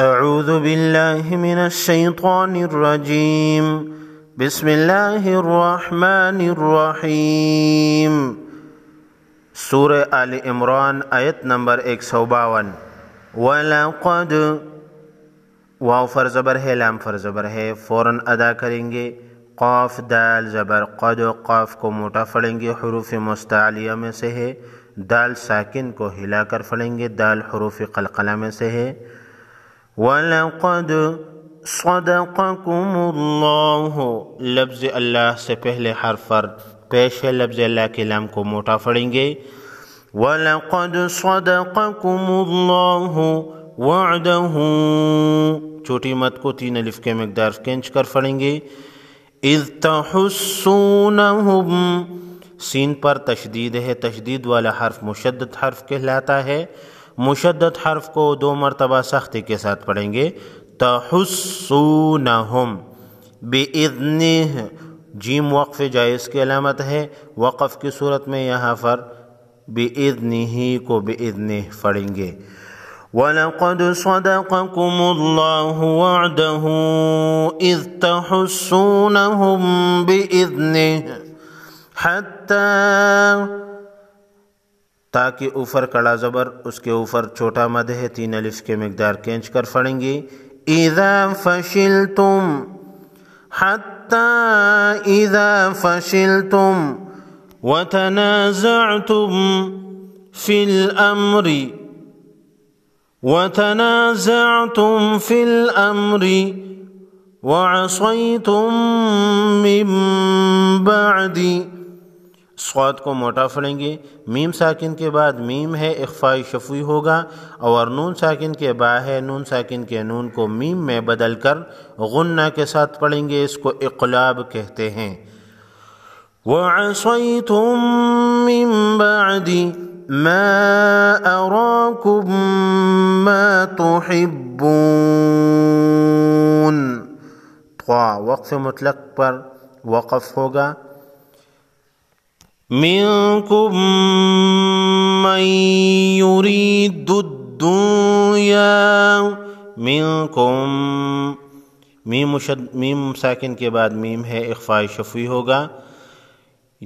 أعوذ بالله من الشيطان الرجيم بسم الله الرحمن الرحيم سورة آل عمران آیت نمبر 152 ولقد واو فر زبر ہے لام فر زبر ہے فوراً ادا کریں گے قاف دال زبر قد قاف کو موٹا پڑیں گے حروف مستعلیہ میں سے ہے دال ساکن کو ہلا کر پڑیں گے دال حروف قلقلہ میں سے ہے ولقد صدقكم الله लफ्ज़ अल्लाह से पहले हरफर पेश है लफ्ज़ अल्लाह के लाम को मोटा पढ़ेंगे वलकद सदककुमुल्लाहु वअदहु छोटी मत को तीन अलिफ के मकदार खींच कर पढ़ेंगे इज तहस्सूनहुम सीन पर तशदीद है तशदीद वाला हर्फ मुशद्दद हर्फ कहलाता है مشدد حرف کو دو مرتبہ سختی کے ساتھ پڑھیں گے تحسونہم بِإِذْنِهِ جیم وقف جائز کی علامت ہے وقف کی صورت میں یہاں فر بِإِذْنِهِ کو بِإِذْنِهِ پڑھیں گے وَلَقَدْ صَدَقَكُمُ اللَّهُ وَعْدَهُ اِذْ تَحُسُّونَهُمْ بِإِذْنِهِ حَتَّى تاکہ اوفر کڑا زبر اس کے اوفر چھوٹا مدہ تین الف کے مقدار کینچ کر فڑیں گے اذا فشلتم حتى اذا فشلتم وتنازعتم في الامر وتنازعتم فی الامر وعصیتم من بعد سواد کو موٹا پھڑیں گے میم ساکن کے بعد میم ہے اخفائی شفوی ہوگا اور نون ساکن کے ہے نون ساکن کے نون کو میم میں بدل کر غنہ کے ساتھ پڑھیں گے اس کو اقلاب کہتے ہیں وَعَصَيْتُم مِّن بَعْدِ مَا أَرَاكُم تُحِبُّونَ وقف مطلق پر وقف ہوگا منكم من يريد الدنيا منکم میم مشد میم ساکن کے بعد میم ہے اخفاء شفوی ہوگا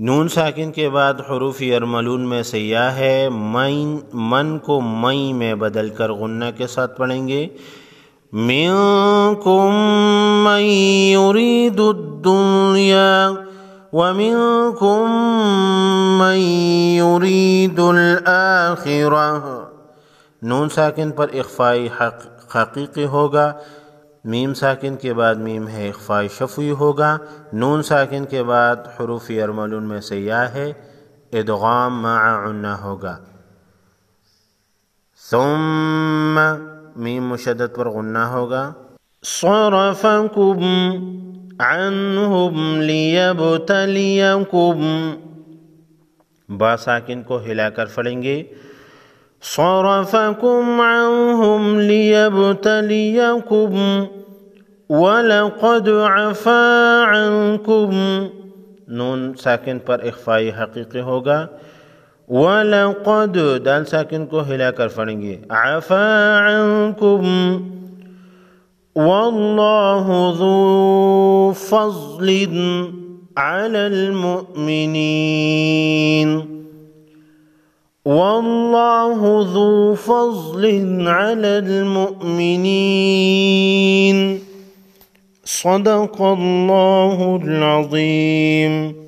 نون ساکن کے بعد حروف ارملون میں سیاہ ہے من من کو مئی میں بدل کر غنہ کے ساتھ پڑھیں گے منکم من یرید الدنیا ومنكم من يريد الآخرة نون ساکن پر اخفائی حق حقیقی ہوگا میم ساکن کے بعد میم ہے اخفائی شفوی ہوگا نون ساکن کے بعد حروف ارملون میں سیاہ ہے ادغام مع عنا ہوگا ثم میم مشدد پر غنہ ہوگا صرفکم عنهم ليبتليكم با ساكن کو ہلا کر فڑیں گے صرفكم عنهم ليبتليكم ولقد عفا عنكم نون ساكن پر اخفائی حقیقی ہوگا ولقد دال ساكن کو ہلا کر فڑیں گے عفا عنكم والله ذو فضل على المؤمنين والله ذو فضل على المؤمنين صدق الله العظيم